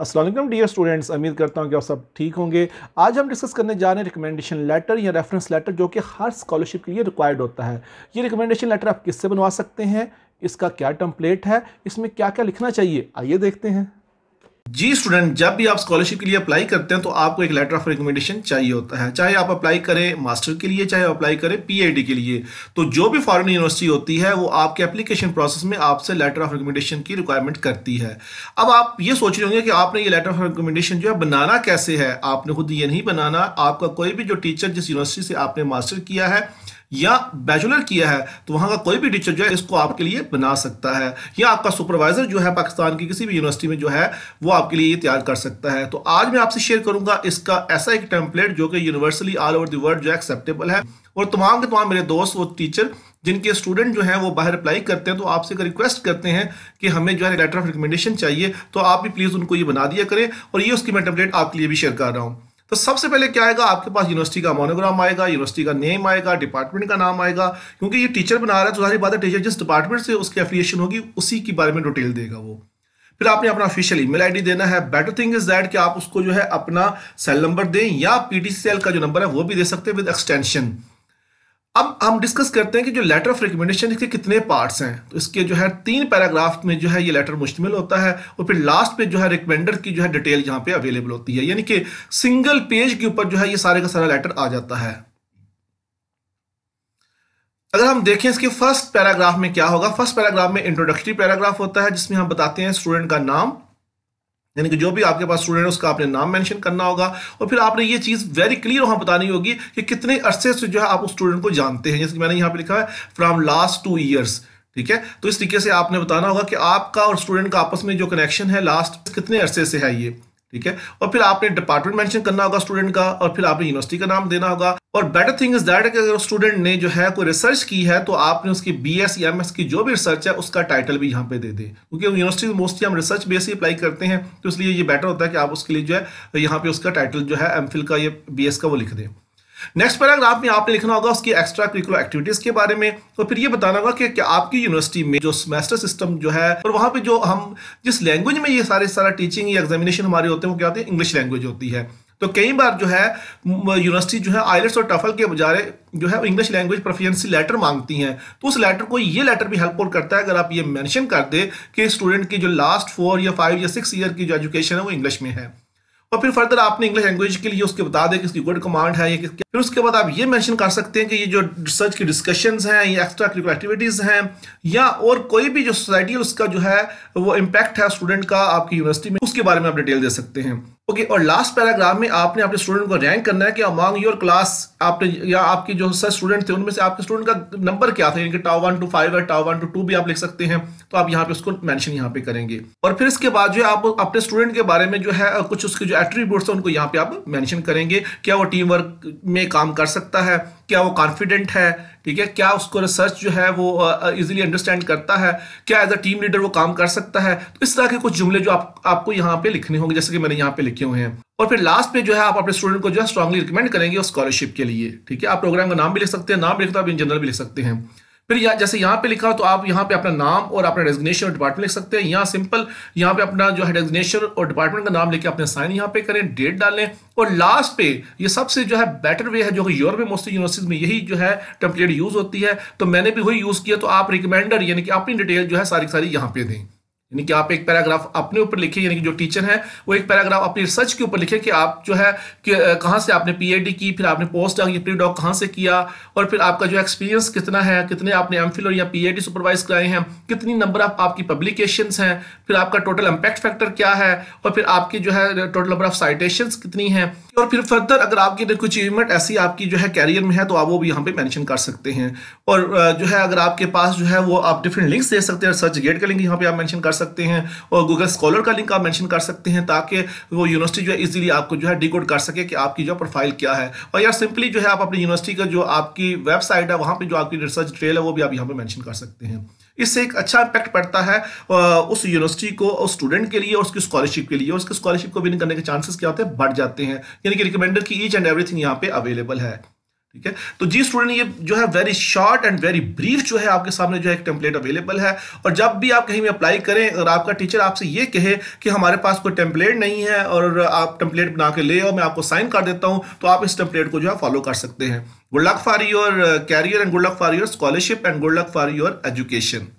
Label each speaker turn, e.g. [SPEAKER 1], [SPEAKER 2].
[SPEAKER 1] Aslam dear students उम्मीद करता हूँ कि आप सब ठीक होंगे आज हम डिस्कस करने जा रहे हैं रिकमेंडेशन लेटर या रेफरेंस लेटर जो कि हर स्कॉलरशिप के लिए रिक्वायर्ड होता है ये रिकमेंडेशन लेटर आप किससे बनवा सकते हैं इसका क्या टम्पलेट है इसमें क्या क्या लिखना चाहिए आइए देखते हैं जी स्टूडेंट जब भी आप स्कॉलरशिप के लिए अप्लाई करते हैं तो आपको एक लेटर ऑफ रिकमेंडेशन चाहिए होता है चाहे आप अप्लाई करें मास्टर के लिए चाहे अप्लाई करें पीएचडी के लिए तो जो भी फॉरेन यूनिवर्सिटी होती है वो आपके एप्लीकेशन प्रोसेस में आपसे लेटर ऑफ रिकमेंडेशन की रिक्वायरमेंट करती है अब आप ये सोच रहे होंगे कि आपने ये लेटर ऑफ रिकमेंडेशन जो है बनाना कैसे है आपने खुद ये नहीं बनाना आपका कोई भी जो टीचर जिस यूनिवर्सिटी से आपने मास्टर किया है या बैचलर किया है तो वहां का कोई भी टीचर जो है इसको आपके लिए बना सकता है या आपका सुपरवाइजर जो है पाकिस्तान की किसी भी यूनिवर्सिटी में जो है वो आपके लिए तैयार कर सकता है तो आज मैं आपसे शेयर करूंगा इसका ऐसा एक टेम्पलेट जो कि यूनिवर्सली ऑल ओवर दर्ल्ड जो जो एक्सेप्टेबल है और तमाम के तमाम मेरे दोस्त वो टीचर जिनके स्टूडेंट जो है वो बाहर अप्लाई करते हैं तो आपसे एक रिक्वेस्ट करते हैं कि हमें जो है लेटर ऑफ रिकमेंडेशन चाहिए तो आप भी प्लीज़ उनको ये बना दिया करें और ये उसकी मैं टेम्पलेट आपके लिए भी शेयर कर रहा हूँ तो सबसे पहले क्या आएगा आपके पास यूनिवर्सिटी का मोनोग्राम आएगा यूनिवर्सिटी का नेम आएगा डिपार्टमेंट का नाम आएगा क्योंकि ये टीचर बना रहा है तो सारी बात है टीचर जिस डिपार्टमेंट से उसकी एफिलिएशन होगी उसी के बारे में डिटेल देगा वो फिर आपने अपना ऑफिशियल ईमेल आईडी देना है बेटर थिंग इज दैट कि आप उसको जो है अपना सेल नंबर दें या पीटी का जो नंबर है वो भी दे सकते हैं विद एक्सटेंशन अब हम डिस्कस करते हैं कि जो लेटर ऑफ रिकमेंडेशन इसके कितने पार्ट्स हैं तो इसके जो है तीन पैराग्राफ में जो है ये लेटर मुश्तमिल होता है और फिर लास्ट पे जो है रिकमेंडर की जो है डिटेल यहाँ पे अवेलेबल होती है यानी कि सिंगल पेज के ऊपर जो है ये सारे का सारा लेटर आ जाता है अगर हम देखें इसके फर्स्ट पैराग्राफ में क्या होगा फर्स्ट पैराग्राफ में इंट्रोडक्टरी पैराग्राफ होता है जिसमें हम बताते हैं स्टूडेंट का नाम यानी कि जो भी आपके पास स्टूडेंट है उसका आपने नाम मेंशन करना होगा और फिर आपने ये चीज़ वेरी क्लियर वहाँ बतानी होगी कि कितने अरसे से जो है आप उस स्टूडेंट को जानते हैं जैसे मैंने यहाँ पे लिखा है फ्रॉम लास्ट टू ईयर्स ठीक है तो इस तरीके से आपने बताना होगा कि आपका और स्टूडेंट का आपस में जो कनेक्शन है लास्ट कितने अरसे से है ये ठीक है और फिर आपने डिपार्टमेंट मेंशन करना होगा स्टूडेंट का और फिर आपने यूनिवर्सिटी का नाम देना होगा और बेटर थिंग इज दैट कि अगर स्टूडेंट ने जो है कोई रिसर्च की है तो आपने उसकी बी एस या एम एस की जो भी रिसर्च है उसका टाइटल भी यहाँ पे दे दें क्योंकि यूनिवर्सिटी में मोस्टली हम रिसर्च बेस ही अप्लाई करते हैं तो इसलिए ये बेटर होता है कि आप उसके लिए जो है यहाँ पे उसका टाइटल जो है एम का या बी का वो लिख दें नेक्स्ट पैराग्राफ में आपने लिखना होगा उसकी एक्स्ट्रा करिकुलर एक्टिविटीज के बारे में और तो फिर ये बताना होगा कि क्या आपकी यूनिवर्सिटी में जो सेमेस्टर सिस्टम जो है और वहाँ पे जो हम जिस लैंग्वेज में ये सारे सारा टीचिंग या एग्जामिनेशन हमारे होते हैं वो क्या होते हैं इंग्लिश लैंग्वेज होती है तो कई बार जो है यूनिवर्सिटी जो है आइलेट्स और टफल के बजाय जो है इंग्लिश लैंग्वेज प्रोफियंसी लेटर मांगती हैं तो उस लेटर को ये लेटर भी हेल्पफुल करता है अगर आप ये मैंशन कर दे कि स्टूडेंट की जो लास्ट फोर या फाइव या सिक्स ईयर की जो एजुकेशन है वो इंग्लिश में है और फिर फर्दर आपने इंग्लिश लैंग्वेज के लिए उसके बता दें कि इसकी गुड कमांड है या किसके फिर उसके बाद आप ये मेंशन कर सकते हैं कि ये जो रिसर्च की डिस्कशन हैं या एक्स्ट्रा करिकुलर एक्टिविटीज़ हैं या और कोई भी जो सोसाइटी उसका जो है वो इम्पैक्ट है स्टूडेंट का आपकी यूनिवर्सिटी में उसके बारे में आप डिटेल दे सकते हैं ओके और लास्ट पैराग्राफ में आपने अपने स्टूडेंट को रैंक करना है कि अमॉन्ग योर क्लास आपने या आपके जो सर स्टूडेंट थे उनमें से आपके स्टूडेंट का नंबर क्या था यानी टाव वन टू फाइव है टाव वन टू टू भी आप लिख सकते हैं तो आप यहाँ पे उसको मैंशन यहाँ पे करेंगे और फिर इसके बाद जो है आप अपने स्टूडेंट के बारे में जो है कुछ उसके जो एट्रीब्यूट्स हैं उनको यहाँ पे आप मैंशन करेंगे क्या वो टीम वर्क में काम कर सकता है क्या वो कॉन्फिडेंट है ठीक है क्या उसको रिसर्च जो है वो इजीली uh, अंडरस्टैंड करता है क्या एज अ टीम लीडर वो काम कर सकता है तो इस तरह के कुछ जुमले जो आप आपको यहाँ पे लिखने होंगे जैसे कि मैंने यहाँ पे लिखे हुए हैं और फिर लास्ट में जो है आप अपने स्टूडेंट को जो है स्ट्रांगली रिकमेंड करेंगे स्कॉलरशिप के लिए ठीक है आप प्रोग्राम का नाम भी लिख सकते हैं नाम भी लिखते हैं आप इन जनरल भी लिख सकते हैं फिर या, जैसे यहाँ पे लिखा तो आप यहाँ पे अपना नाम और अपना डेजिग्नेशन और डिपार्टमेंट लिख सकते हैं यहाँ सिंपल यहाँ पे अपना जो है डेजिग्नेशन और डिपार्टमेंट का नाम लेके अपने साइन यहाँ पे करें डेट डालें और लास्ट पे ये सबसे जो है बेटर वे है जो कि यूरोप में मोस्टली यूनिवर्सिटीज में यही जो है टेम्पलेट यूज़ होती है तो मैंने भी वही यूज़ किया तो आप रिकमेंडर यानी कि अपनी डिटेल जो है सारी सारी यहाँ पे दें यानी कि आप एक पैराग्राफ अपने ऊपर लिखे यानी कि जो टीचर है वो एक पैराग्राफ अपनी रिसर्च के ऊपर लिखे कि आप जो है कि कहाँ से आपने पीएचडी की फिर आपने पोस्ट डॉक या प्री डॉक कहाँ से किया और फिर आपका जो एक्सपीरियंस कितना है कितने आपने एम और या पीएचडी सुपरवाइज कराए हैं कितनी नंबर ऑफ आप, आपकी पब्लिकेशंस हैं फिर आपका टोटल इम्पैक्ट फैक्टर क्या है और फिर आपकी जो है टोटल नंबर ऑफ साइटेशन कितनी है और फिर फर्दर अगर आपकी अगर कुछ अचीवमेंट ऐसी आपकी जो है कैरियर में है तो आप वो भी यहाँ पे मेंशन कर सकते हैं और जो है अगर आपके पास जो है वो आप डिफरेंट लिंक्स दे सकते हैं सर्च गेट का लिंक यहाँ पे आप मेंशन कर सकते हैं और गूगल स्कॉलर का लिंक आप मेंशन कर सकते हैं ताकि वो यूनिवर्सिटी जो है इजीली आपको जो है डिकोड कर सके कि आपकी जो प्रोफाइल क्या है और या सिंपली जो है आप अपनी यूनिवर्सिटी का जो आपकी वेबसाइट है वहाँ पर जो आपकी रिसर्च ट्रेल है वो भी आप यहाँ पर मैंशन कर सकते हैं इससे एक अच्छा इम्पैक्ट पड़ता है उस यूनिवर्सिटी को उस स्टूडेंट के लिए और उसकी स्कॉलरशिप के लिए उसके स्कॉलरशिप को विन करने के चांसेस क्या होते हैं बढ़ जाते हैं यानी कि रिकमेंडर की ईच एंड एवरीथिंग यहाँ पे अवेलेबल है ठीक है तो जी स्टूडेंट ये जो है very short and very brief जो है आपके सामने जो है एक टेम्पलेट अवेलेबल है और जब भी आप कहीं भी अप्लाई करें और आपका टीचर आपसे ये कहे कि हमारे पास कोई टेम्पलेट नहीं है और आप टेम्पलेट बना के ले और मैं आपको साइन कर देता हूं तो आप इस टेम्पलेट को जो है फॉलो कर सकते हैं good luck for your career and good luck for your scholarship and good luck for your education